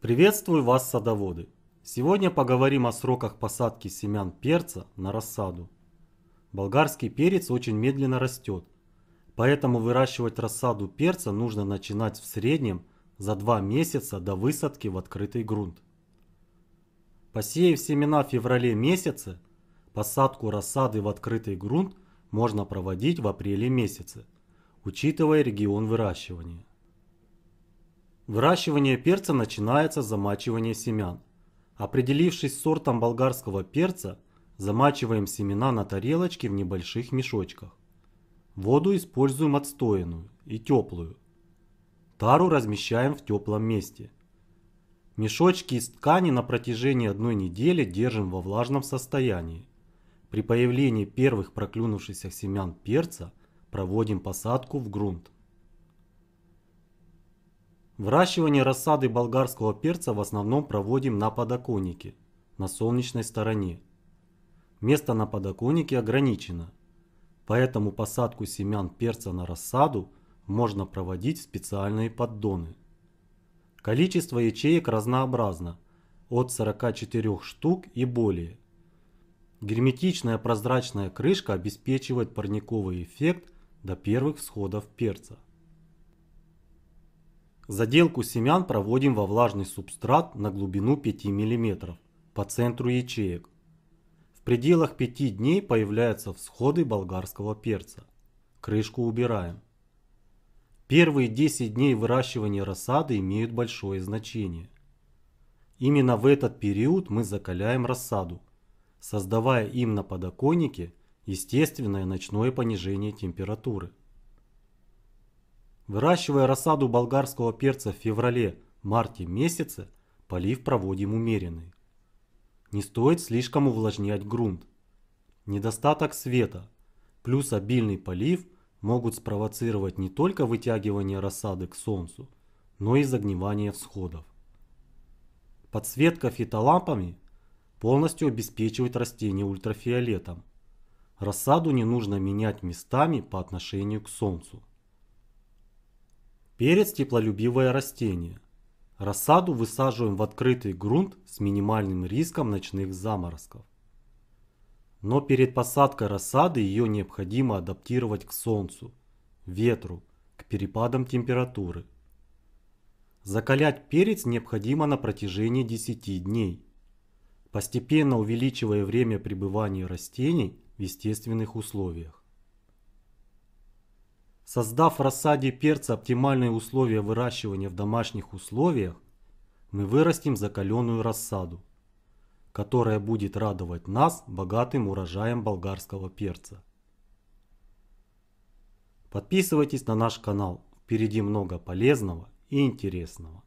Приветствую вас, садоводы! Сегодня поговорим о сроках посадки семян перца на рассаду. Болгарский перец очень медленно растет, поэтому выращивать рассаду перца нужно начинать в среднем за два месяца до высадки в открытый грунт. Посеяв семена в феврале месяце, посадку рассады в открытый грунт можно проводить в апреле месяце, учитывая регион выращивания. Выращивание перца начинается с замачивания семян. Определившись сортом болгарского перца, замачиваем семена на тарелочке в небольших мешочках. Воду используем отстоянную и теплую. Тару размещаем в теплом месте. Мешочки из ткани на протяжении одной недели держим во влажном состоянии. При появлении первых проклюнувшихся семян перца проводим посадку в грунт. Выращивание рассады болгарского перца в основном проводим на подоконнике, на солнечной стороне. Место на подоконнике ограничено, поэтому посадку семян перца на рассаду можно проводить в специальные поддоны. Количество ячеек разнообразно, от 44 штук и более. Герметичная прозрачная крышка обеспечивает парниковый эффект до первых всходов перца. Заделку семян проводим во влажный субстрат на глубину 5 мм по центру ячеек. В пределах 5 дней появляются всходы болгарского перца. Крышку убираем. Первые 10 дней выращивания рассады имеют большое значение. Именно в этот период мы закаляем рассаду, создавая им на подоконнике естественное ночное понижение температуры. Выращивая рассаду болгарского перца в феврале-марте месяце, полив проводим умеренный. Не стоит слишком увлажнять грунт. Недостаток света плюс обильный полив могут спровоцировать не только вытягивание рассады к солнцу, но и загнивание всходов. Подсветка фитолампами полностью обеспечивает растение ультрафиолетом. Рассаду не нужно менять местами по отношению к солнцу. Перец – теплолюбивое растение. Рассаду высаживаем в открытый грунт с минимальным риском ночных заморозков. Но перед посадкой рассады ее необходимо адаптировать к солнцу, ветру, к перепадам температуры. Закалять перец необходимо на протяжении 10 дней, постепенно увеличивая время пребывания растений в естественных условиях. Создав в рассаде перца оптимальные условия выращивания в домашних условиях, мы вырастим закаленную рассаду, которая будет радовать нас богатым урожаем болгарского перца. Подписывайтесь на наш канал, впереди много полезного и интересного.